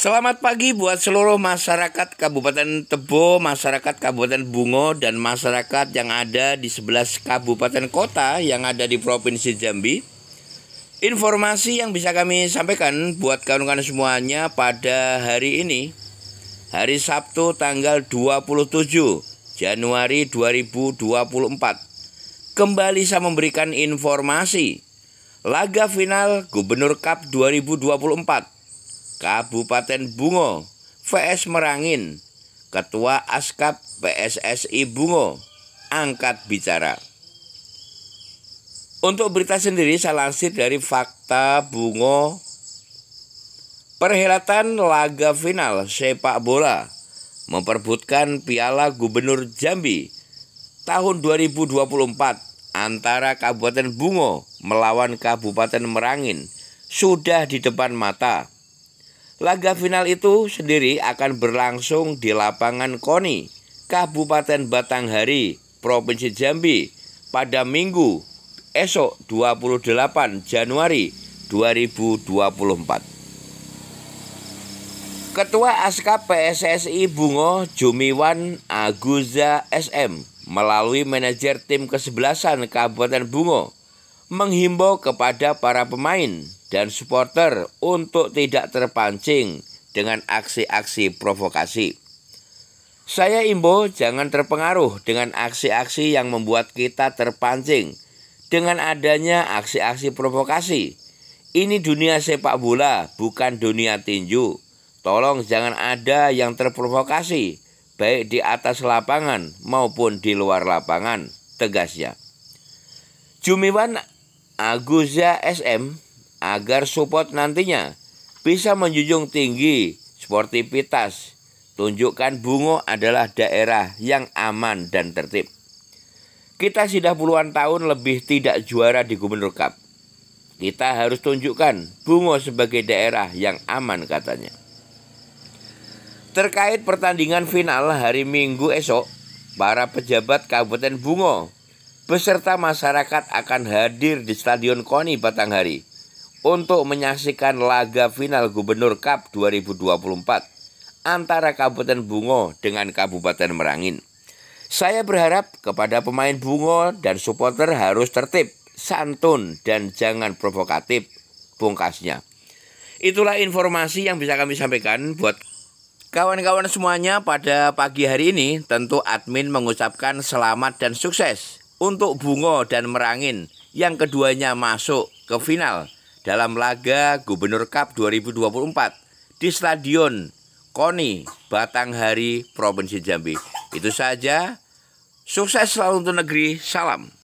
Selamat pagi buat seluruh masyarakat Kabupaten Tebo, masyarakat Kabupaten Bungo, dan masyarakat yang ada di sebelas kabupaten kota yang ada di Provinsi Jambi. Informasi yang bisa kami sampaikan buat kawan-kawan semuanya pada hari ini, hari Sabtu tanggal 27 Januari 2024. Kembali saya memberikan informasi laga final Gubernur Cup 2024 Kabupaten Bungo, VS Merangin, Ketua Askap PSSI Bungo, angkat bicara. Untuk berita sendiri saya lansir dari fakta Bungo Perhelatan laga final sepak bola memperbutkan Piala Gubernur Jambi tahun 2024 antara Kabupaten Bungo melawan Kabupaten Merangin sudah di depan mata. Laga final itu sendiri akan berlangsung di lapangan Koni, Kabupaten Batanghari, Provinsi Jambi pada Minggu esok 28 Januari 2024. Ketua ASKA PSSI Bungo Jumiwan Aguza SM melalui manajer tim kesebelasan Kabupaten Bungo menghimbau kepada para pemain dan supporter untuk tidak terpancing dengan aksi-aksi provokasi. Saya imbo jangan terpengaruh dengan aksi-aksi yang membuat kita terpancing dengan adanya aksi-aksi provokasi. Ini dunia sepak bola, bukan dunia tinju. Tolong jangan ada yang terprovokasi, baik di atas lapangan maupun di luar lapangan, tegasnya. Jumiwan Aguza SM agar support nantinya bisa menjunjung tinggi sportivitas. Tunjukkan Bungo adalah daerah yang aman dan tertib. Kita sudah puluhan tahun lebih tidak juara di Gubernur Cup. Kita harus tunjukkan Bungo sebagai daerah yang aman katanya. Terkait pertandingan final hari Minggu esok, para pejabat Kabupaten Bungo beserta masyarakat akan hadir di Stadion Koni Batanghari untuk menyaksikan laga final Gubernur Cup 2024 antara Kabupaten Bungo dengan Kabupaten Merangin. Saya berharap kepada pemain Bungo dan supporter harus tertib, santun, dan jangan provokatif, pungkasnya. Itulah informasi yang bisa kami sampaikan buat Kawan-kawan semuanya pada pagi hari ini tentu admin mengucapkan selamat dan sukses untuk Bungo dan Merangin yang keduanya masuk ke final dalam laga Gubernur Cup 2024 di Stadion Koni Batanghari Provinsi Jambi. Itu saja. Sukses selalu untuk negeri. Salam.